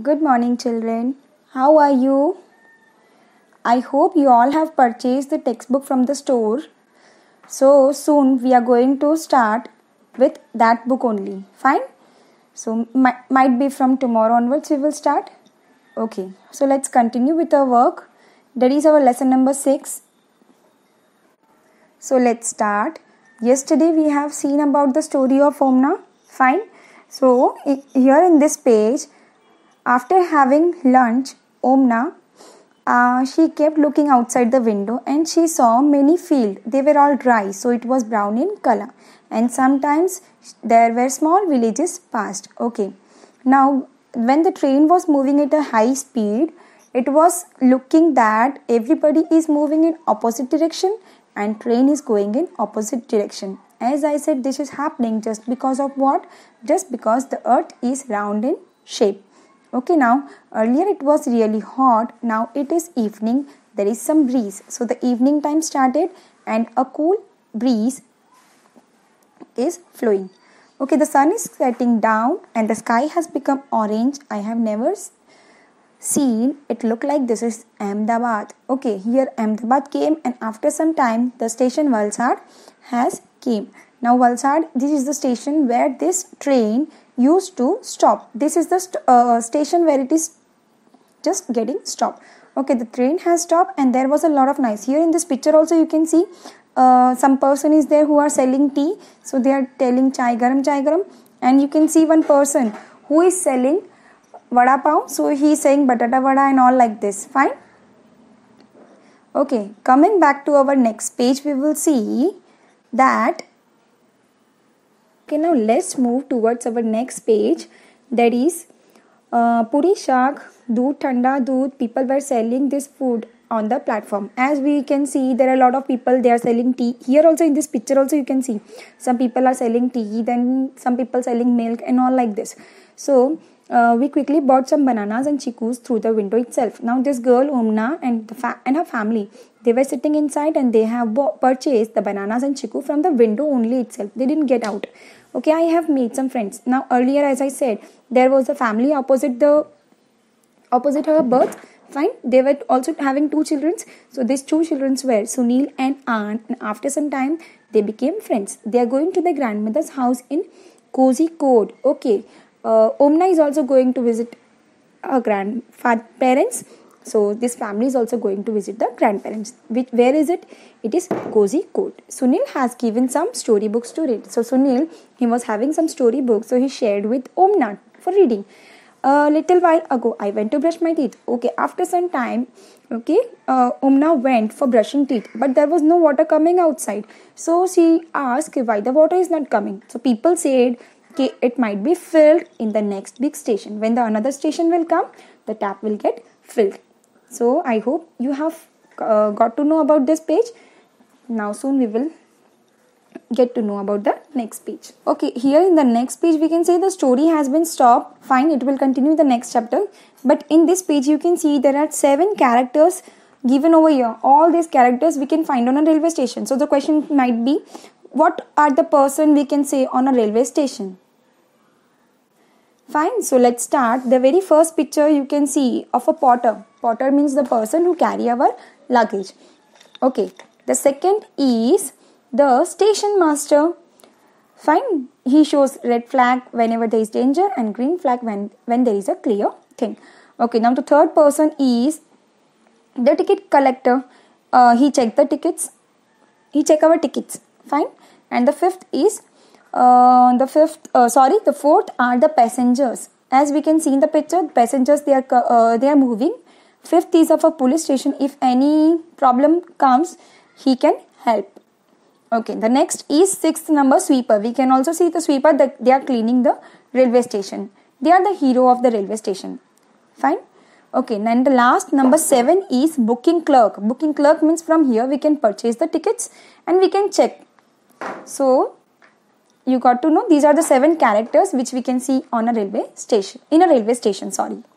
Good morning, children. How are you? I hope you all have purchased the textbook from the store. So, soon we are going to start with that book only. Fine? So, might, might be from tomorrow onwards we will start. Okay, so let's continue with our work. That is our lesson number 6. So, let's start. Yesterday we have seen about the story of Omna. Fine? So, here in this page, after having lunch, Omna, uh, she kept looking outside the window and she saw many fields. They were all dry, so it was brown in color. And sometimes there were small villages passed. Okay, now when the train was moving at a high speed, it was looking that everybody is moving in opposite direction and train is going in opposite direction as i said this is happening just because of what just because the earth is round in shape okay now earlier it was really hot now it is evening there is some breeze so the evening time started and a cool breeze is flowing okay the sun is setting down and the sky has become orange i have never seen it look like this is ahmedabad okay here ahmedabad came and after some time the station valsad has came now valsad this is the station where this train used to stop this is the st- uh, station where it is just getting stopped okay the train has stopped and there was a lot of noise here in this picture also you can see uh, some person is there who are selling tea so they are telling chai garam chai garam and you can see one person who is selling vada pav so he is saying batata vada and all like this fine okay coming back to our next page we will see that okay now let's move towards our next page that is uh, puri shak doodh thanda doodh people were selling this food on the platform as we can see there are a lot of people they are selling tea here also in this picture also you can see some people are selling tea then some people selling milk and all like this so uh, we quickly bought some bananas and chikus through the window itself. Now, this girl, Umna, and, fa- and her family, they were sitting inside and they have purchased the bananas and chiku from the window only itself. They didn't get out. Okay, I have made some friends. Now, earlier, as I said, there was a family opposite the opposite her birth. Fine, they were also having two children. So, these two children were Sunil and Ann. And after some time, they became friends. They are going to the grandmother's house in Cozy Code. Okay, uh, Omna is also going to visit her grandparents. So this family is also going to visit the grandparents. Which where is it? It is cozy Court. Sunil has given some story books to read. So Sunil he was having some story books. So he shared with Omna for reading. A uh, little while ago, I went to brush my teeth. Okay, after some time, okay, uh, Omna went for brushing teeth, but there was no water coming outside. So she asked why the water is not coming. So people said it might be filled in the next big station when the another station will come the tap will get filled so i hope you have uh, got to know about this page now soon we will get to know about the next page okay here in the next page we can say the story has been stopped fine it will continue the next chapter but in this page you can see there are seven characters given over here all these characters we can find on a railway station so the question might be what are the person we can say on a railway station Fine, so let's start. The very first picture you can see of a porter. Porter means the person who carry our luggage. Okay, the second is the station master. Fine, he shows red flag whenever there is danger and green flag when, when there is a clear thing. Okay, now the third person is the ticket collector. Uh, he check the tickets. He check our tickets. Fine. And the fifth is uh, the fifth, uh, sorry, the fourth are the passengers. As we can see in the picture, passengers they are uh, they are moving. Fifth is of a police station. If any problem comes, he can help. Okay, the next is sixth number sweeper. We can also see the sweeper that they are cleaning the railway station. They are the hero of the railway station. Fine. Okay, and the last number seven is booking clerk. Booking clerk means from here we can purchase the tickets and we can check. So you got to know these are the seven characters which we can see on a railway station in a railway station sorry